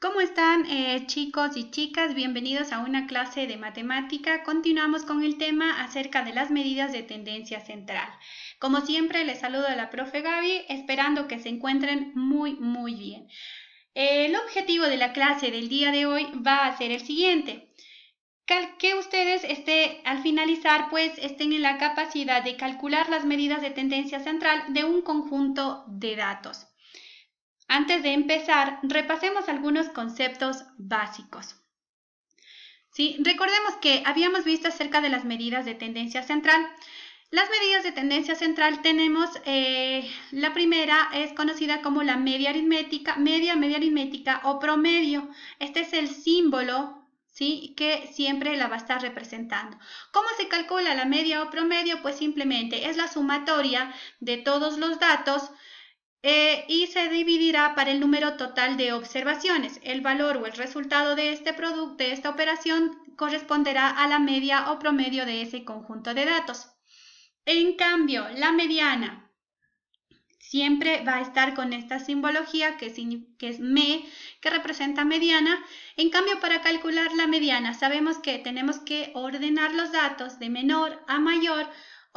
¿Cómo están eh, chicos y chicas? Bienvenidos a una clase de matemática. Continuamos con el tema acerca de las medidas de tendencia central. Como siempre, les saludo a la profe Gaby, esperando que se encuentren muy, muy bien. El objetivo de la clase del día de hoy va a ser el siguiente. Que ustedes esté, al finalizar, pues estén en la capacidad de calcular las medidas de tendencia central de un conjunto de datos. Antes de empezar, repasemos algunos conceptos básicos. ¿Sí? Recordemos que habíamos visto acerca de las medidas de tendencia central. Las medidas de tendencia central tenemos, eh, la primera es conocida como la media aritmética, media, media aritmética o promedio. Este es el símbolo ¿sí? que siempre la va a estar representando. ¿Cómo se calcula la media o promedio? Pues simplemente es la sumatoria de todos los datos eh, y se dividirá para el número total de observaciones. El valor o el resultado de este producto de esta operación corresponderá a la media o promedio de ese conjunto de datos. En cambio, la mediana siempre va a estar con esta simbología que, que es me, que representa mediana. En cambio, para calcular la mediana, sabemos que tenemos que ordenar los datos de menor a mayor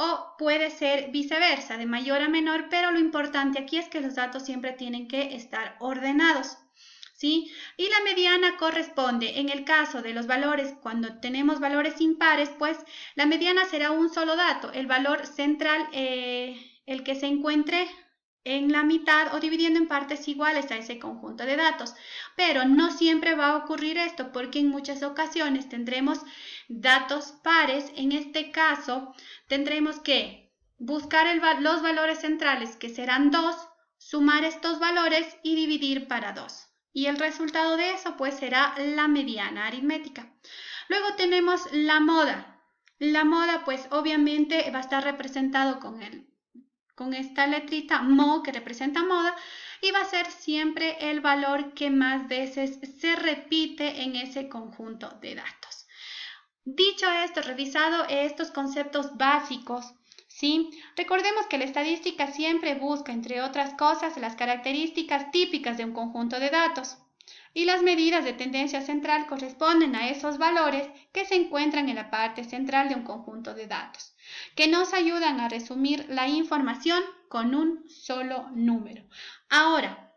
o puede ser viceversa, de mayor a menor, pero lo importante aquí es que los datos siempre tienen que estar ordenados. ¿Sí? Y la mediana corresponde, en el caso de los valores, cuando tenemos valores impares, pues la mediana será un solo dato, el valor central, eh, el que se encuentre en la mitad o dividiendo en partes iguales a ese conjunto de datos. Pero no siempre va a ocurrir esto porque en muchas ocasiones tendremos datos pares. En este caso tendremos que buscar los valores centrales que serán 2, sumar estos valores y dividir para 2. Y el resultado de eso pues será la mediana aritmética. Luego tenemos la moda. La moda pues obviamente va a estar representado con el con esta letrita mo que representa moda y va a ser siempre el valor que más veces se repite en ese conjunto de datos. Dicho esto, revisado estos conceptos básicos, ¿sí? recordemos que la estadística siempre busca, entre otras cosas, las características típicas de un conjunto de datos y las medidas de tendencia central corresponden a esos valores que se encuentran en la parte central de un conjunto de datos, que nos ayudan a resumir la información con un solo número. Ahora,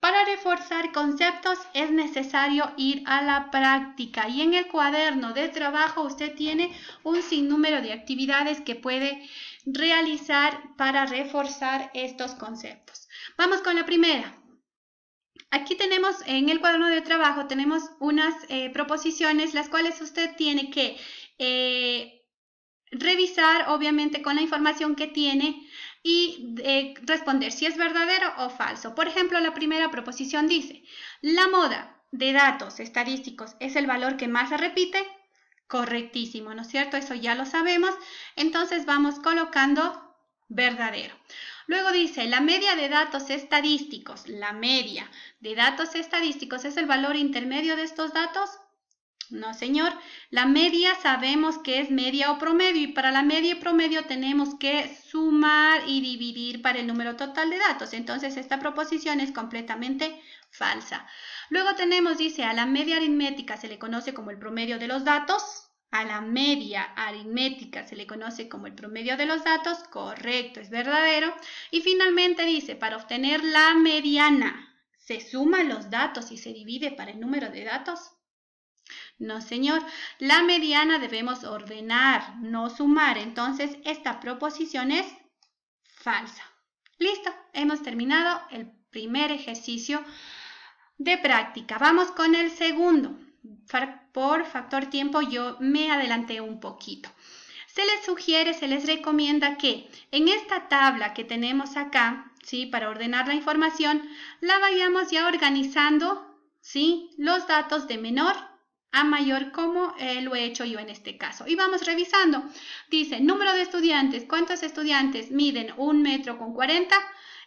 para reforzar conceptos es necesario ir a la práctica y en el cuaderno de trabajo usted tiene un sinnúmero de actividades que puede realizar para reforzar estos conceptos. Vamos con la primera. Aquí tenemos en el cuaderno de trabajo, tenemos unas eh, proposiciones las cuales usted tiene que eh, revisar, obviamente, con la información que tiene y eh, responder si es verdadero o falso. Por ejemplo, la primera proposición dice, la moda de datos estadísticos es el valor que más se repite. Correctísimo, ¿no es cierto? Eso ya lo sabemos. Entonces vamos colocando verdadero. Luego dice, la media de datos estadísticos, la media de datos estadísticos es el valor intermedio de estos datos. No, señor, la media sabemos que es media o promedio y para la media y promedio tenemos que sumar y dividir para el número total de datos. Entonces esta proposición es completamente falsa. Luego tenemos, dice, a la media aritmética se le conoce como el promedio de los datos a la media aritmética se le conoce como el promedio de los datos, correcto, es verdadero. Y finalmente dice, para obtener la mediana, ¿se suman los datos y se divide para el número de datos? No, señor, la mediana debemos ordenar, no sumar. Entonces, esta proposición es falsa. Listo, hemos terminado el primer ejercicio de práctica. Vamos con el segundo por factor tiempo yo me adelanté un poquito. Se les sugiere, se les recomienda que en esta tabla que tenemos acá, ¿sí? para ordenar la información, la vayamos ya organizando ¿sí? los datos de menor a mayor como eh, lo he hecho yo en este caso. Y vamos revisando. Dice, número de estudiantes, ¿cuántos estudiantes miden un metro con 40?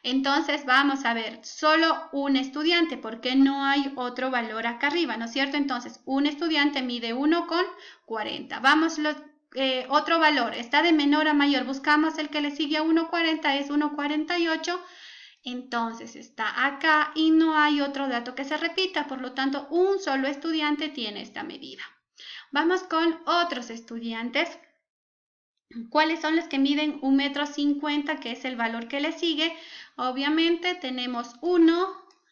Entonces vamos a ver solo un estudiante porque no hay otro valor acá arriba, ¿no es cierto? Entonces un estudiante mide 1,40. Vamos los, eh, otro valor, está de menor a mayor, buscamos el que le sigue a 1,40, es 1,48. Entonces está acá y no hay otro dato que se repita, por lo tanto un solo estudiante tiene esta medida. Vamos con otros estudiantes. ¿Cuáles son las que miden un metro cincuenta que es el valor que le sigue? Obviamente tenemos uno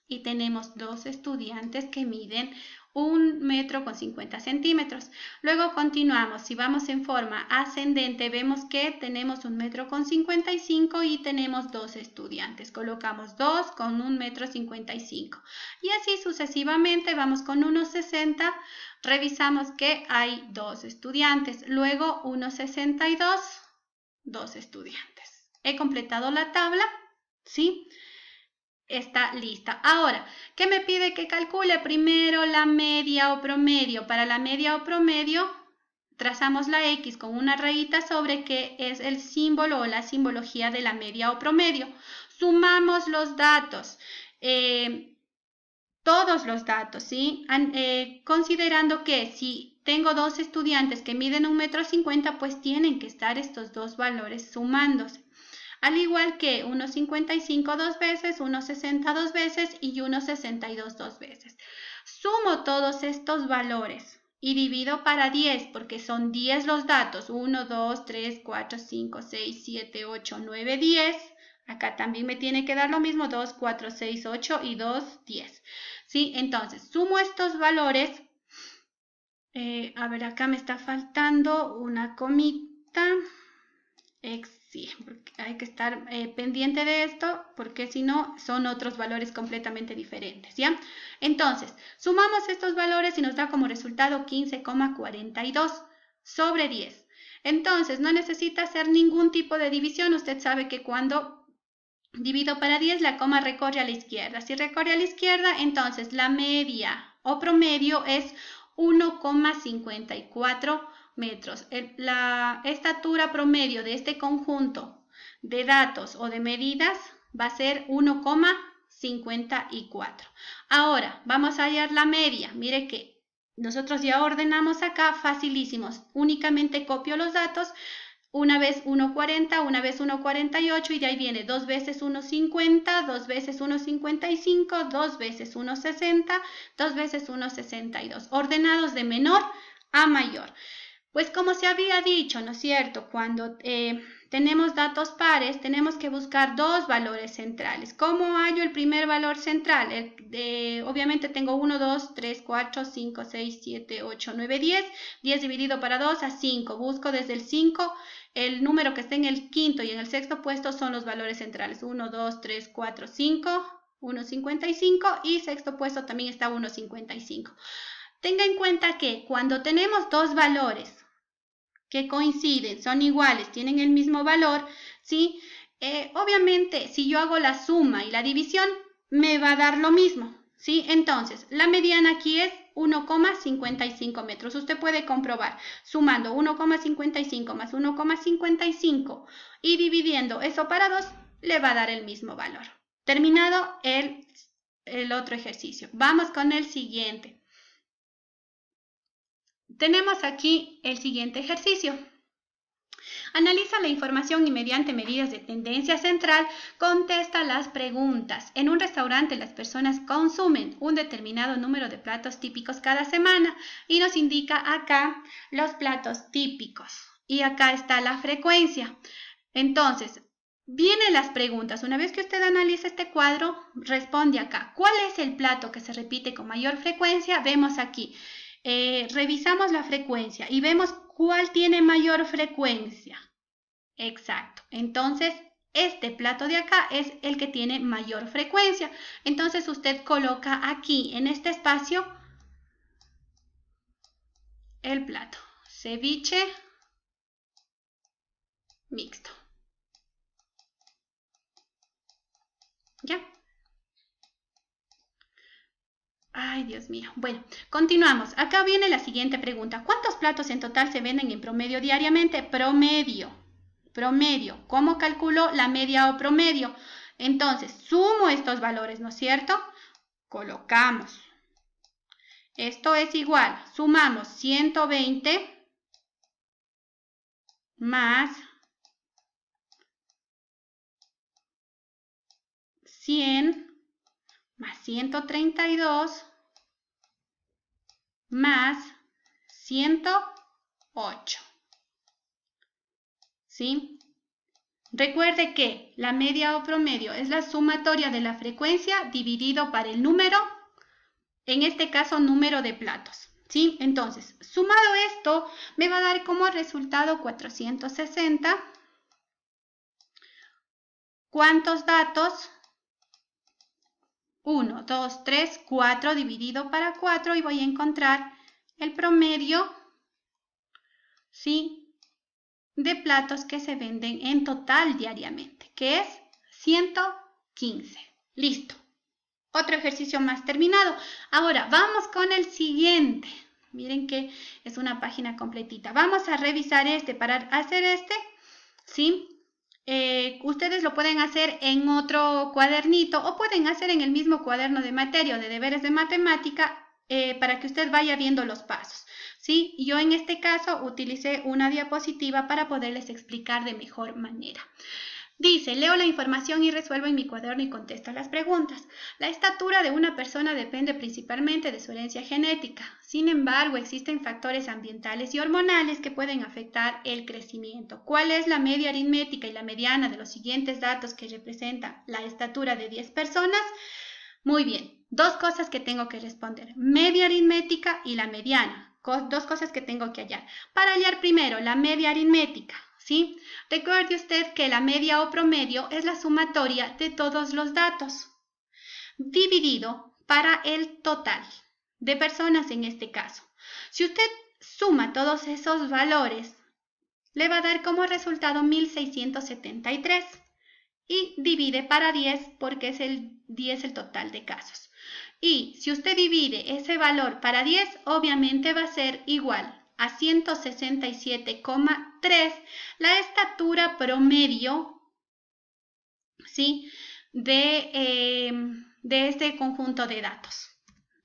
y tenemos dos estudiantes que miden un metro con 50 centímetros. Luego continuamos, si vamos en forma ascendente vemos que tenemos un metro con 55 y tenemos dos estudiantes. Colocamos dos con un metro cincuenta y así sucesivamente vamos con 1,60 revisamos que hay dos estudiantes, luego 1,62, dos estudiantes. He completado la tabla, ¿sí? Está lista. Ahora, ¿qué me pide que calcule primero la media o promedio? Para la media o promedio, trazamos la X con una rayita sobre que es el símbolo o la simbología de la media o promedio. Sumamos los datos. Eh, todos los datos, ¿sí? Eh, considerando que si tengo dos estudiantes que miden un metro 50, pues tienen que estar estos dos valores sumándose. Al igual que 1,55 dos veces, 1,60 dos veces y 1,62 dos veces. Sumo todos estos valores y divido para 10 porque son 10 los datos. 1, 2, 3, 4, 5, 6, 7, 8, 9, 10. Acá también me tiene que dar lo mismo, 2, 4, 6, 8 y 2, 10. ¿sí? Entonces, sumo estos valores. Eh, a ver, acá me está faltando una comita. porque hay que estar eh, pendiente de esto porque si no son otros valores completamente diferentes, ¿ya? Entonces, sumamos estos valores y nos da como resultado 15,42 sobre 10. Entonces, no necesita hacer ningún tipo de división, usted sabe que cuando Divido para 10, la coma recorre a la izquierda. Si recorre a la izquierda, entonces la media o promedio es 1,54 metros. la estatura promedio de este conjunto de datos o de medidas va a ser 1,54. Ahora, vamos a hallar la media. Mire que nosotros ya ordenamos acá, facilísimos. Únicamente copio los datos, una vez 1,40, una vez 1,48 y de ahí viene dos veces 1,50, dos veces 1,55, dos veces 1,60, dos veces 1,62, ordenados de menor a mayor. Pues como se había dicho, ¿no es cierto? Cuando eh, tenemos datos pares, tenemos que buscar dos valores centrales. ¿Cómo hallo el primer valor central? Eh, obviamente tengo 1, 2, 3, 4, 5, 6, 7, 8, 9, 10. 10 dividido para 2 a 5. Busco desde el 5 el número que está en el quinto y en el sexto puesto son los valores centrales. 1, 2, 3, 4, 5, 55, y sexto puesto también está 1,55. Tenga en cuenta que cuando tenemos dos valores que coinciden, son iguales, tienen el mismo valor, ¿sí? Eh, obviamente, si yo hago la suma y la división, me va a dar lo mismo, ¿sí? Entonces, la mediana aquí es 1,55 metros. Usted puede comprobar sumando 1,55 más 1,55 y dividiendo eso para 2 le va a dar el mismo valor. Terminado el, el otro ejercicio. Vamos con el siguiente. Tenemos aquí el siguiente ejercicio. Analiza la información y mediante medidas de tendencia central contesta las preguntas. En un restaurante las personas consumen un determinado número de platos típicos cada semana y nos indica acá los platos típicos. Y acá está la frecuencia. Entonces, Vienen las preguntas. Una vez que usted analiza este cuadro, responde acá. ¿Cuál es el plato que se repite con mayor frecuencia? Vemos aquí. Eh, revisamos la frecuencia y vemos ¿Cuál tiene mayor frecuencia? Exacto. Entonces, este plato de acá es el que tiene mayor frecuencia. Entonces, usted coloca aquí, en este espacio, el plato. Ceviche mixto. ¿Ya? Ay, Dios mío. Bueno, continuamos. Acá viene la siguiente pregunta. ¿Cuántos platos en total se venden en promedio diariamente? Promedio. Promedio. ¿Cómo calculo la media o promedio? Entonces, sumo estos valores, ¿no es cierto? Colocamos. Esto es igual. Sumamos 120 más 100 más 132 más 108. ¿Sí? Recuerde que la media o promedio es la sumatoria de la frecuencia dividido para el número, en este caso número de platos. ¿Sí? Entonces, sumado esto, me va a dar como resultado 460. ¿Cuántos datos? 1, 2, 3, 4 dividido para 4 y voy a encontrar el promedio ¿sí? de platos que se venden en total diariamente, que es 115. Listo. Otro ejercicio más terminado. Ahora vamos con el siguiente. Miren que es una página completita. Vamos a revisar este para hacer este, ¿sí? Eh, ustedes lo pueden hacer en otro cuadernito o pueden hacer en el mismo cuaderno de materia o de deberes de matemática eh, para que usted vaya viendo los pasos. ¿sí? Yo en este caso utilicé una diapositiva para poderles explicar de mejor manera. Dice, leo la información y resuelvo en mi cuaderno y contesto las preguntas. La estatura de una persona depende principalmente de su herencia genética. Sin embargo, existen factores ambientales y hormonales que pueden afectar el crecimiento. ¿Cuál es la media aritmética y la mediana de los siguientes datos que representa la estatura de 10 personas? Muy bien, dos cosas que tengo que responder. Media aritmética y la mediana. Dos cosas que tengo que hallar. Para hallar primero la media aritmética, Recuerde usted que la media o promedio es la sumatoria de todos los datos dividido para el total de personas en este caso. Si usted suma todos esos valores, le va a dar como resultado 1673 y divide para 10 porque es el 10 el total de casos. Y si usted divide ese valor para 10, obviamente va a ser igual a 167,1 3 la estatura promedio ¿sí? de, eh, de este conjunto de datos.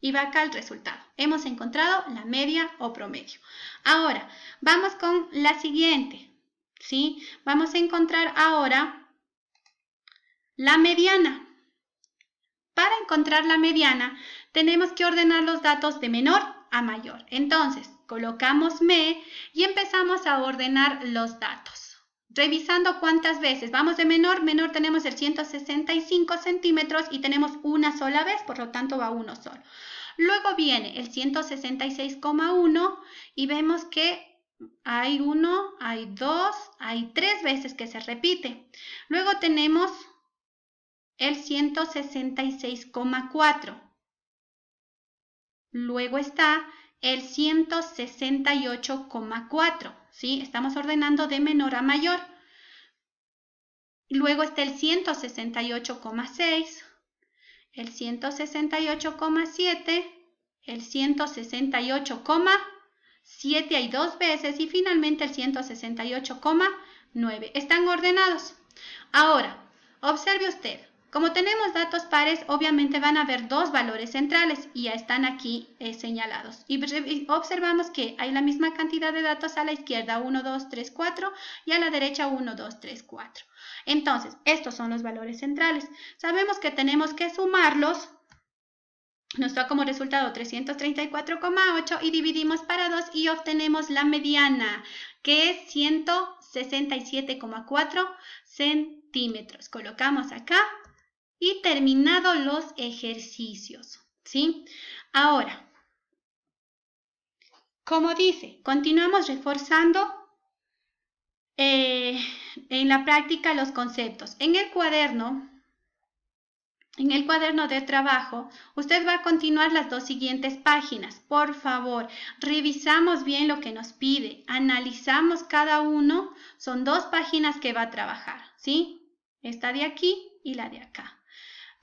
Y va acá el resultado. Hemos encontrado la media o promedio. Ahora, vamos con la siguiente. ¿sí? Vamos a encontrar ahora la mediana. Para encontrar la mediana, tenemos que ordenar los datos de menor a mayor. Entonces, colocamos me y empezamos a ordenar los datos. Revisando cuántas veces, vamos de menor, menor tenemos el 165 centímetros y tenemos una sola vez, por lo tanto va uno solo. Luego viene el 166,1 y vemos que hay uno, hay dos, hay tres veces que se repite. Luego tenemos el 166,4. Luego está el 168,4, ¿sí? Estamos ordenando de menor a mayor. Luego está el 168,6, el 168,7, el 168,7 hay dos veces y finalmente el 168,9. Están ordenados. Ahora, observe usted, como tenemos datos pares, obviamente van a haber dos valores centrales y ya están aquí eh, señalados. Y observamos que hay la misma cantidad de datos a la izquierda, 1, 2, 3, 4, y a la derecha 1, 2, 3, 4. Entonces, estos son los valores centrales. Sabemos que tenemos que sumarlos. Nos da como resultado 334,8 y dividimos para 2 y obtenemos la mediana, que es 167,4 centímetros. Colocamos acá y terminado los ejercicios, ¿sí? Ahora, como dice, continuamos reforzando eh, en la práctica los conceptos. En el cuaderno, en el cuaderno de trabajo, usted va a continuar las dos siguientes páginas. Por favor, revisamos bien lo que nos pide, analizamos cada uno. Son dos páginas que va a trabajar, ¿sí? Esta de aquí y la de acá.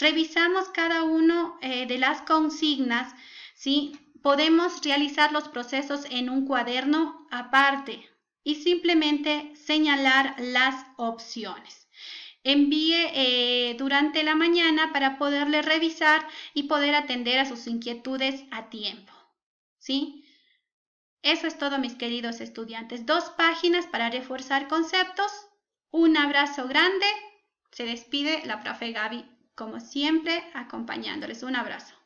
Revisamos cada uno eh, de las consignas, ¿sí? Podemos realizar los procesos en un cuaderno aparte y simplemente señalar las opciones. Envíe eh, durante la mañana para poderle revisar y poder atender a sus inquietudes a tiempo, ¿sí? Eso es todo, mis queridos estudiantes. Dos páginas para reforzar conceptos. Un abrazo grande. Se despide la profe Gaby como siempre acompañándoles. Un abrazo.